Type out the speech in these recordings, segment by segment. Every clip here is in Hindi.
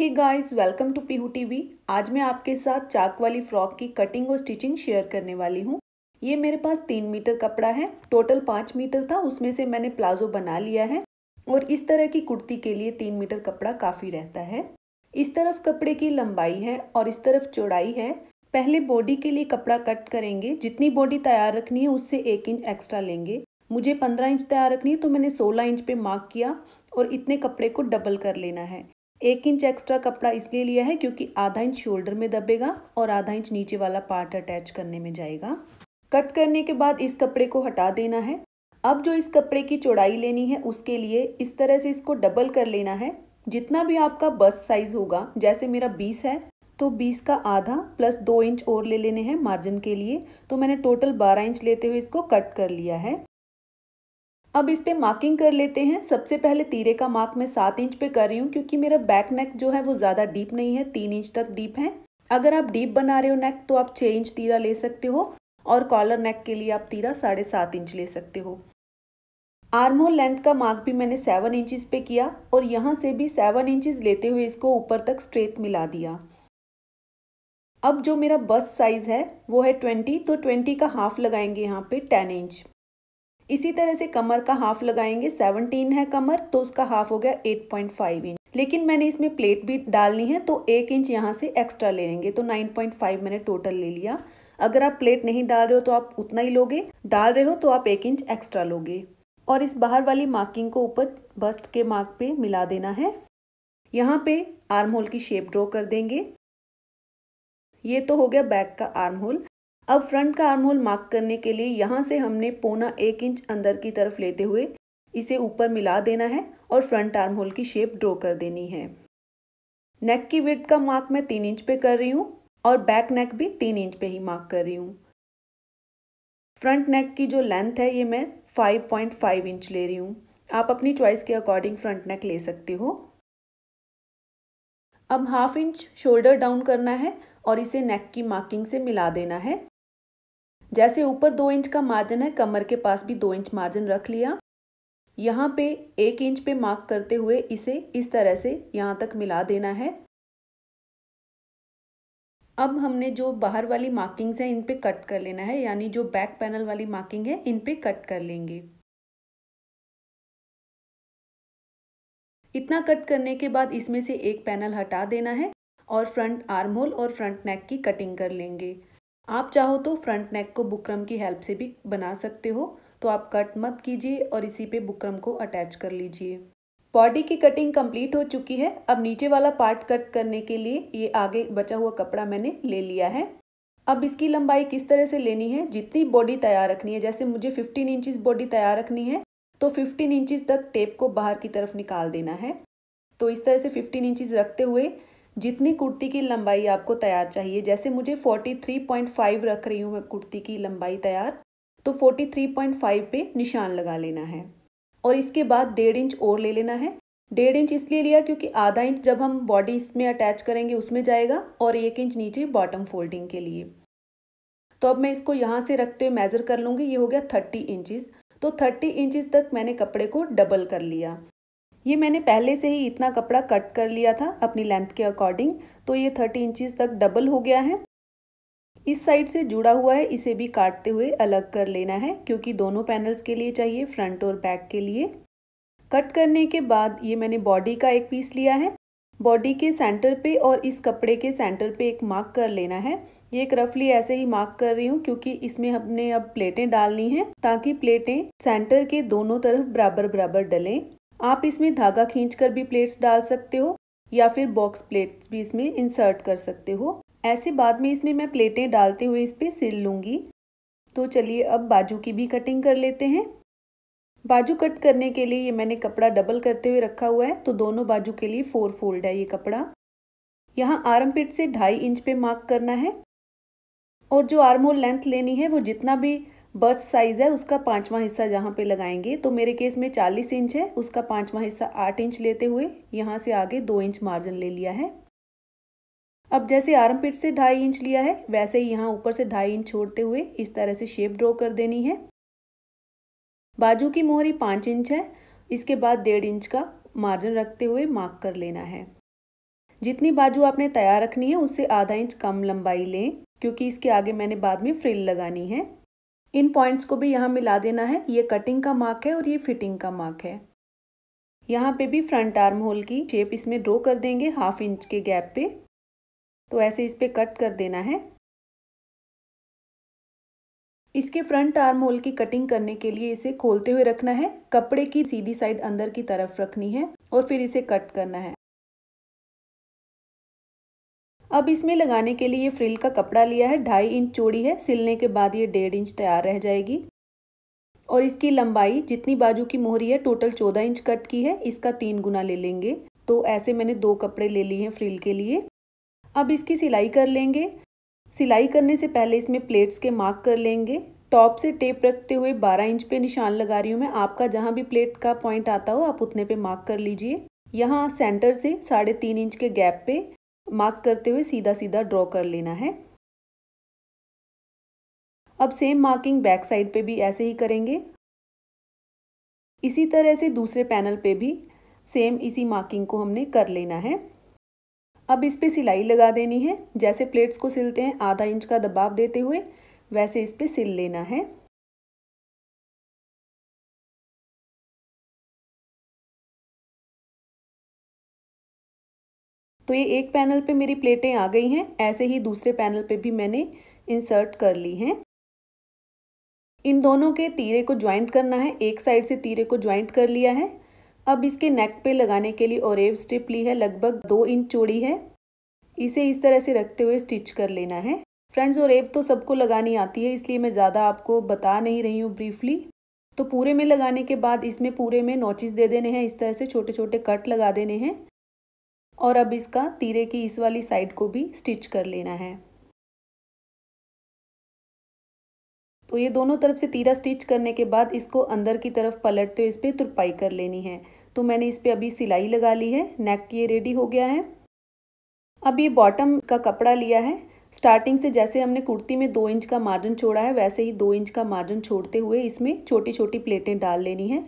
hey guys welcome to Pihu TV आज मैं आपके साथ चाक वाली फ्रॉक की कटिंग और स्टिचिंग शेयर करने वाली हूँ ये मेरे पास तीन मीटर कपड़ा है टोटल पाँच मीटर था उसमें से मैंने प्लाजो बना लिया है और इस तरह की कुर्ती के लिए तीन मीटर कपड़ा काफ़ी रहता है इस तरफ कपड़े की लंबाई है और इस तरफ चौड़ाई है पहले बॉडी के लिए कपड़ा कट करेंगे जितनी बॉडी तैयार रखनी है उससे एक इंच एक्स्ट्रा लेंगे मुझे पंद्रह इंच तैयार रखनी है तो मैंने सोलह इंच पे मार्क किया और इतने कपड़े को डबल कर लेना है एक इंच एक्स्ट्रा कपड़ा इसलिए लिया है क्योंकि आधा इंच शोल्डर में दबेगा और आधा इंच नीचे वाला पार्ट अटैच करने में जाएगा कट करने के बाद इस कपड़े को हटा देना है अब जो इस कपड़े की चौड़ाई लेनी है उसके लिए इस तरह से इसको डबल कर लेना है जितना भी आपका बस साइज़ होगा जैसे मेरा बीस है तो बीस का आधा प्लस दो इंच और ले लेने हैं मार्जिन के लिए तो मैंने टोटल बारह इंच लेते हुए इसको कट कर लिया है अब इस पर मार्किंग कर लेते हैं सबसे पहले तीरे का मार्क मैं सात इंच पे कर रही हूँ क्योंकि मेरा बैक नेक जो है वो ज़्यादा डीप नहीं है तीन इंच तक डीप है अगर आप डीप बना रहे हो नेक तो आप छः इंच तीरा ले सकते हो और कॉलर नेक के लिए आप तीरा साढ़े सात इंच ले सकते हो आर्म होल लेंथ का मार्क भी मैंने सेवन इंचज़ पे किया और यहाँ से भी सेवन इंचज़ लेते हुए इसको ऊपर तक स्ट्रेट मिला दिया अब जो मेरा बस साइज़ है वो है ट्वेंटी तो ट्वेंटी का हाफ लगाएंगे यहाँ पे टेन इंच इसी तरह से कमर का हाफ लगाएंगे सेवनटीन है कमर तो उसका हाफ हो गया एट पॉइंट फाइव इंच लेकिन मैंने इसमें प्लेट भी डालनी है तो एक इंच यहाँ से एक्स्ट्रा ले लेंगे तो नाइन पॉइंट फाइव मैंने टोटल ले लिया अगर आप प्लेट नहीं डाल रहे हो तो आप उतना ही लोगे डाल रहे हो तो आप एक इंच एक्स्ट्रा लोगे और इस बाहर वाली मार्किंग को ऊपर बस्ट के मार्क पे मिला देना है यहाँ पे आर्म होल की शेप ड्रॉ कर देंगे ये तो हो गया बैक का आर्म होल अब फ्रंट का आर्म होल मार्क करने के लिए यहाँ से हमने पौना एक इंच अंदर की तरफ लेते हुए इसे ऊपर मिला देना है और फ्रंट आर्म होल की शेप ड्रॉ कर देनी है नेक की विथ का मार्क मैं तीन इंच पे कर रही हूँ और बैक नेक भी तीन इंच पे ही मार्क कर रही हूँ फ्रंट नेक की जो लेंथ है ये मैं 5.5 इंच ले रही हूँ आप अपनी चॉइस के अकॉर्डिंग फ्रंट नेक ले सकते हो अब हाफ इंच शोल्डर डाउन करना है और इसे नेक की मार्किंग से मिला देना है जैसे ऊपर दो इंच का मार्जिन है कमर के पास भी दो इंच मार्जिन रख लिया यहाँ पे एक इंच पे मार्क करते हुए इसे इस तरह से यहाँ तक मिला देना है अब हमने जो बाहर वाली मार्किंग्स हैं इन पे कट कर लेना है यानी जो बैक पैनल वाली मार्किंग है इन पे कट कर लेंगे इतना कट करने के बाद इसमें से एक पैनल हटा देना है और फ्रंट आर्म होल और फ्रंट नेक की कटिंग कर लेंगे आप चाहो तो फ्रंट नेक को बुकरम की हेल्प से भी बना सकते हो तो आप कट मत कीजिए और इसी पे बुकरम को अटैच कर लीजिए बॉडी की कटिंग कंप्लीट हो चुकी है अब नीचे वाला पार्ट कट करने के लिए ये आगे बचा हुआ कपड़ा मैंने ले लिया है अब इसकी लंबाई किस तरह से लेनी है जितनी बॉडी तैयार रखनी है जैसे मुझे 15 इंचिस बॉडी तैयार रखनी है तो 15 इंचिस तक टेप को बाहर की तरफ निकाल देना है तो इस तरह से 15 इंचिस रखते हुए जितनी कुर्ती की लंबाई आपको तैयार चाहिए जैसे मुझे 43.5 रख रही हूँ मैं कुर्ती की लंबाई तैयार तो 43.5 पे निशान लगा लेना है और इसके बाद डेढ़ इंच और ले लेना है डेढ़ इंच इसलिए लिया क्योंकि आधा इंच जब हम बॉडी इसमें अटैच करेंगे उसमें जाएगा और एक इंच नीचे बॉटम फोल्डिंग के लिए तो अब मैं इसको यहाँ से रखते हुए मेज़र कर लूँगी ये हो गया थर्टी इंचज़ तो थर्टी इंचज़ तक मैंने कपड़े को डबल कर लिया ये मैंने पहले से ही इतना कपड़ा कट कर लिया था अपनी लेंथ के अकॉर्डिंग तो ये थर्टी इंचज़ तक डबल हो गया है इस साइड से जुड़ा हुआ है इसे भी काटते हुए अलग कर लेना है क्योंकि दोनों पैनल्स के लिए चाहिए फ्रंट और बैक के लिए कट करने के बाद ये मैंने बॉडी का एक पीस लिया है बॉडी के सेंटर पे और इस कपड़े के सेंटर पे एक मार्क कर लेना है ये एक रफली ऐसे ही मार्क कर रही हूँ क्योंकि इसमें हमने अब प्लेटें डालनी हैं ताकि प्लेटें सेंटर के दोनों तरफ बराबर बराबर डलें आप इसमें धागा खींचकर भी प्लेट्स डाल सकते हो या फिर बॉक्स प्लेट्स भी इसमें इंसर्ट कर सकते हो ऐसे बाद में इसमें मैं प्लेटें डालते हुए इस पर सिल लूँगी तो चलिए अब बाजू की भी कटिंग कर लेते हैं बाजू कट करने के लिए ये मैंने कपड़ा डबल करते हुए रखा हुआ है तो दोनों बाजू के लिए फोर फोल्ड है ये कपड़ा यहाँ आर्म पिट से ढाई इंच पे मार्क करना है और जो आर्म होल लेंथ लेनी है वो जितना भी बर्थ साइज़ है उसका पाँचवा हिस्सा जहाँ पे लगाएंगे तो मेरे केस में चालीस इंच है उसका पाँचवा हिस्सा आठ इंच लेते हुए यहाँ से आगे दो इंच मार्जिन ले लिया है अब जैसे आर्म पिट से ढाई इंच लिया है वैसे ही यहाँ ऊपर से ढाई इंच छोड़ते हुए इस तरह से शेप ड्रॉ कर देनी है बाजू की मोहरी पाँच इंच है इसके बाद डेढ़ इंच का मार्जिन रखते हुए मार्क कर लेना है जितनी बाजू आपने तैयार रखनी है उससे आधा इंच कम लंबाई लें क्योंकि इसके आगे मैंने बाद में फ्रिल लगानी है इन पॉइंट्स को भी यहाँ मिला देना है ये कटिंग का मार्क है और ये फिटिंग का मार्क है यहाँ पे भी फ्रंट आर्म होल की शेप इसमें ड्रो कर देंगे हाफ इंच के गैप पे तो ऐसे इस पर कट कर देना है इसके फ्रंट आर्म होल की कटिंग करने के लिए इसे खोलते हुए रखना है कपड़े की सीधी साइड अंदर की तरफ रखनी है और फिर इसे कट करना है अब इसमें लगाने के लिए फ्रिल का कपड़ा लिया है ढाई इंच चौड़ी है सिलने के बाद ये डेढ़ इंच तैयार रह जाएगी और इसकी लंबाई जितनी बाजू की मोहरी है टोटल चौदह इंच कट की है इसका तीन गुना ले लेंगे तो ऐसे मैंने दो कपड़े ले लिए हैं फ्रिल के लिए अब इसकी सिलाई कर लेंगे सिलाई करने से पहले इसमें प्लेट्स के मार्क कर लेंगे टॉप से टेप रखते हुए 12 इंच पे निशान लगा रही हूँ मैं आपका जहाँ भी प्लेट का पॉइंट आता हो आप उतने पे मार्क कर लीजिए यहाँ सेंटर से साढ़े तीन इंच के गैप पे मार्क करते हुए सीधा सीधा ड्रॉ कर लेना है अब सेम मार्किंग बैक साइड पे भी ऐसे ही करेंगे इसी तरह से दूसरे पैनल पे भी सेम इसी मार्किंग को हमने कर लेना है अब इस पर सिलाई लगा देनी है जैसे प्लेट्स को सिलते हैं आधा इंच का दबाव देते हुए वैसे इस पर सिल लेना है तो ये एक पैनल पे मेरी प्लेटें आ गई हैं ऐसे ही दूसरे पैनल पे भी मैंने इंसर्ट कर ली हैं इन दोनों के तीरे को ज्वाइंट करना है एक साइड से तीरे को ज्वाइंट कर लिया है अब इसके नेक पे लगाने के लिए ओरेव स्ट्रिप ली है लगभग दो इंच चौड़ी है इसे इस तरह से रखते हुए स्टिच कर लेना है फ्रेंड्स और रेब तो सबको लगानी आती है इसलिए मैं ज़्यादा आपको बता नहीं रही हूँ ब्रीफली तो पूरे में लगाने के बाद इसमें पूरे में नोचिस दे देने हैं इस तरह से छोटे छोटे कट लगा देने हैं और अब इसका तीरे की इस वाली साइड को भी स्टिच कर लेना है तो ये दोनों तरफ से तीरा स्टिच करने के बाद इसको अंदर की तरफ पलटते हुए इस पर तुरपाई कर लेनी है तो मैंने इस पर अभी सिलाई लगा ली है नेक ये रेडी हो गया है अब ये बॉटम का कपड़ा लिया है स्टार्टिंग से जैसे हमने कुर्ती में दो इंच का मार्जिन छोड़ा है वैसे ही दो इंच का मार्जिन छोड़ते हुए इसमें छोटी छोटी प्लेटें डाल लेनी है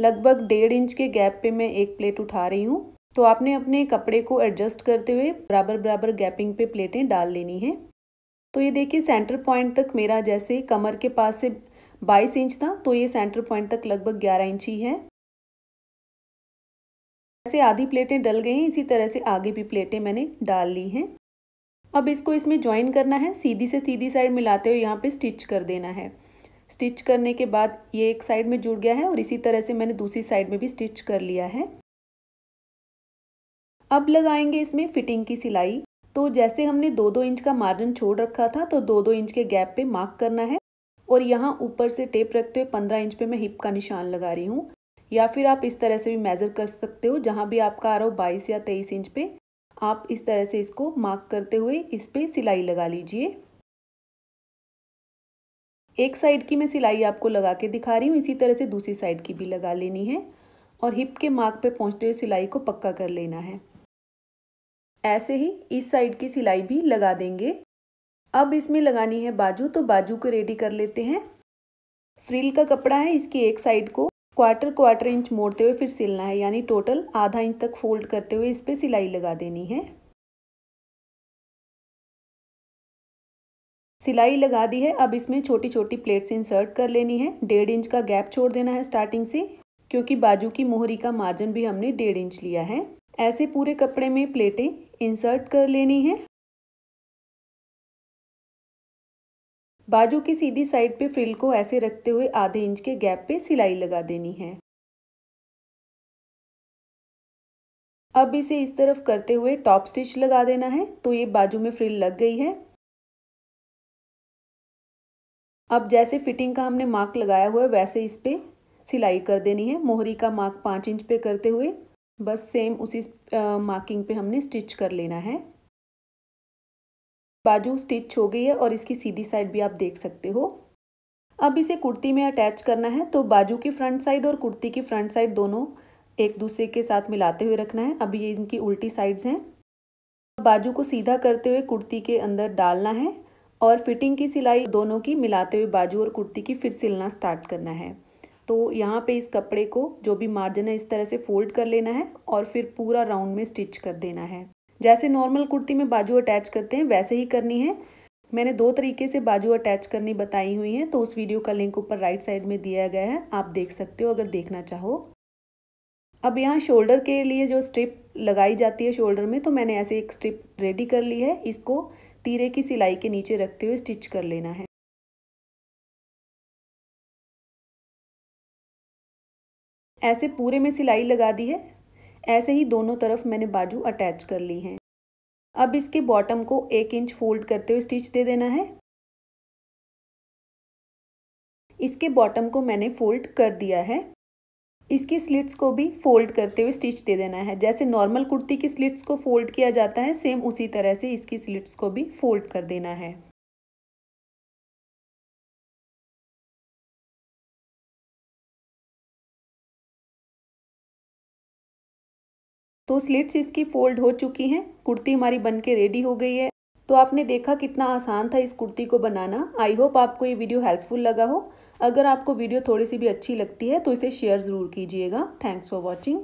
लगभग डेढ़ इंच के गैप पे मैं एक प्लेट उठा रही हूँ तो आपने अपने कपड़े को एडजस्ट करते हुए बराबर बराबर गैपिंग पे प्लेटें डाल लेनी हैं तो ये देखिए सेंटर पॉइंट तक मेरा जैसे कमर के पास से 22 इंच था तो ये सेंटर पॉइंट तक लगभग 11 इंच ही है ऐसे आधी प्लेटें डल गई हैं इसी तरह से आगे भी प्लेटें मैंने डाल ली हैं अब इसको इसमें ज्वाइन करना है सीधी से सीधी साइड मिलाते हुए यहाँ पे स्टिच कर देना है स्टिच करने के बाद ये एक साइड में जुड़ गया है और इसी तरह से मैंने दूसरी साइड में भी स्टिच कर लिया है अब लगाएंगे इसमें फिटिंग की सिलाई तो जैसे हमने दो दो इंच का मार्जिन छोड़ रखा था तो दो दो इंच के गैप पे मार्क करना है और यहाँ ऊपर से टेप रखते हुए पंद्रह इंच पे मैं हिप का निशान लगा रही हूँ या फिर आप इस तरह से भी मेज़र कर सकते हो जहाँ भी आपका आ रहा हो बाईस या तेईस इंच पे आप इस तरह से इसको मार्क करते हुए इस पर सिलाई लगा लीजिए एक साइड की मैं सिलाई आपको लगा के दिखा रही हूँ इसी तरह से दूसरी साइड की भी लगा लेनी है और हिप के मार्क पे पहुँचते हुए सिलाई को पक्का कर लेना है ऐसे ही इस साइड की सिलाई भी लगा देंगे अब इसमें लगानी है बाजू तो बाजू को रेडी कर लेते हैं फ्रिल का कपड़ा है इसकी एक साइड को क्वार्टर क्वार्टर इंच मोड़ते हुए फिर सिलना है यानी टोटल आधा इंच तक फोल्ड करते हुए इस पर सिलाई लगा देनी है सिलाई लगा दी है अब इसमें छोटी छोटी प्लेट्स इंसर्ट कर लेनी है डेढ़ इंच का गैप छोड़ देना है स्टार्टिंग से क्योंकि बाजू की मोहरी का मार्जिन भी हमने डेढ़ इंच लिया है ऐसे पूरे कपड़े में प्लेटें इंसर्ट कर लेनी है बाजू की सीधी साइड पे फ्रिल को ऐसे रखते हुए आधे इंच के गैप पे सिलाई लगा देनी है अब इसे इस तरफ करते हुए टॉप स्टिच लगा देना है तो ये बाजू में फ्रिल लग गई है अब जैसे फिटिंग का हमने मार्क लगाया हुआ है वैसे इस पर सिलाई कर देनी है मोहरी का मार्क पाँच इंच पे करते हुए बस सेम उसी मार्किंग पे हमने स्टिच कर लेना है बाजू स्टिच हो गई है और इसकी सीधी साइड भी आप देख सकते हो अब इसे कुर्ती में अटैच करना है तो बाजू की फ्रंट साइड और कुर्ती की फ्रंट साइड दोनों एक दूसरे के साथ मिलाते हुए रखना है अभी ये इनकी उल्टी साइड्स हैं बाजू को सीधा करते हुए कुर्ती के अंदर डालना है और फिटिंग की सिलाई दोनों की मिलाते हुए बाजू और कुर्ती की फिर सिलना स्टार्ट करना है तो यहाँ पे इस कपड़े को जो भी मार्जिन है इस तरह से फोल्ड कर लेना है और फिर पूरा राउंड में स्टिच कर देना है जैसे नॉर्मल कुर्ती में बाजू अटैच करते हैं वैसे ही करनी है मैंने दो तरीके से बाजू अटैच करनी बताई हुई है तो उस वीडियो का लिंक ऊपर राइट साइड में दिया गया है आप देख सकते हो अगर देखना चाहो अब यहाँ शोल्डर के लिए जो स्ट्रिप लगाई जाती है शोल्डर में तो मैंने ऐसे एक स्ट्रिप रेडी कर ली है इसको तीरे की सिलाई के नीचे रखते हुए स्टिच कर लेना है ऐसे पूरे में सिलाई लगा दी है ऐसे ही दोनों तरफ मैंने बाजू अटैच कर ली हैं अब इसके बॉटम को एक इंच फोल्ड करते हुए स्टिच दे देना है इसके बॉटम को मैंने फोल्ड कर दिया है इसकी स्लिट्स को भी फोल्ड करते हुए स्टिच दे देना है जैसे नॉर्मल कुर्ती की स्लिट्स को फोल्ड किया जाता है सेम उसी तरह से इसकी स्लिट्स को भी फोल्ड कर देना है तो स्लिट्स इसकी फोल्ड हो चुकी हैं कुर्ती हमारी बन के रेडी हो गई है तो आपने देखा कितना आसान था इस कुर्ती को बनाना आई होप आपको ये वीडियो हेल्पफुल लगा हो अगर आपको वीडियो थोड़ी सी भी अच्छी लगती है तो इसे शेयर ज़रूर कीजिएगा थैंक्स फॉर वॉचिंग